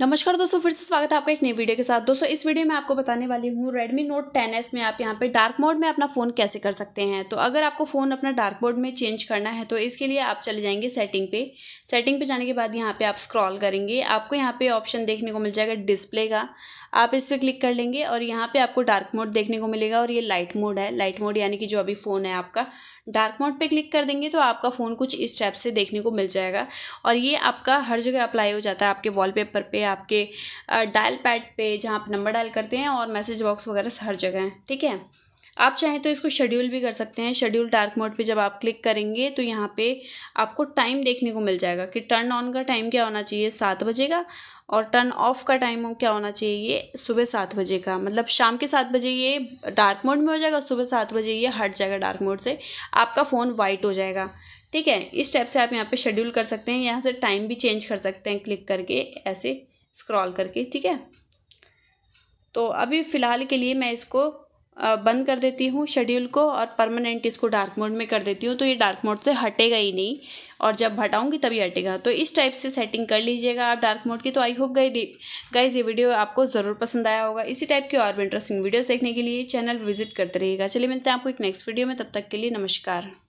नमस्कार दोस्तों फिर से स्वागत है आपका एक नई वीडियो के साथ दोस्तों इस वीडियो में आपको बताने वाली हूँ Redmi Note 10s में आप यहाँ पे डार्क मोड में अपना फ़ोन कैसे कर सकते हैं तो अगर आपको फ़ोन अपना डार्क मोड में चेंज करना है तो इसके लिए आप चले जाएंगे सेटिंग पे सेटिंग पे जाने के बाद यहाँ पे आप स्क्रॉल करेंगे आपको यहाँ पे ऑप्शन देखने को मिल जाएगा डिस्प्ले का आप इस पर क्लिक कर लेंगे और यहाँ पे आपको डार्क मोड देखने को मिलेगा और ये लाइट मोड है लाइट मोड यानी कि जो अभी फ़ोन है आपका डार्क मोड पे क्लिक कर देंगे तो आपका फ़ोन कुछ इस टाइप से देखने को मिल जाएगा और ये आपका हर जगह अप्लाई हो जाता है आपके वॉलपेपर पे आपके डायल पैड पे जहाँ आप नंबर डायल करते हैं और मैसेज बॉक्स वगैरह हर जगह हैं ठीक है आप चाहें तो इसको शेड्यूल भी कर सकते हैं शेड्यूल डार्क मोड पे जब आप क्लिक करेंगे तो यहाँ पे आपको टाइम देखने को मिल जाएगा कि टर्न ऑन का टाइम क्या होना चाहिए सात बजे का और टर्न ऑफ का टाइम क्या होना चाहिए ये सुबह सात बजे का मतलब शाम के सात बजे ये डार्क मोड में हो जाएगा सुबह सात बजे ये हट जाएगा डार्क मोड से आपका फ़ोन वाइट हो जाएगा ठीक है इस टाइप से आप यहाँ पे शेड्यूल कर सकते हैं यहाँ से टाइम भी चेंज कर सकते हैं क्लिक करके ऐसे स्क्रॉल करके ठीक है तो अभी फ़िलहाल के लिए मैं इसको बंद कर देती हूँ शेड्यूल को और परमानेंट इसको डार्क मोड में कर देती हूँ तो ये डार्क मोड से हटेगा ही नहीं और जब हटाऊंगी तभी हटेगा तो इस टाइप से सेटिंग कर लीजिएगा आप डार्क मोड की तो आई होप गई गाइज ये वीडियो आपको ज़रूर पसंद आया होगा इसी टाइप की और भी इंटरेस्टिंग वीडियोज़ देखने के लिए चैनल विजिट करते रहिएगा चलिए मिलते हैं आपको एक नेक्स्ट वीडियो में तब तक के लिए नमस्कार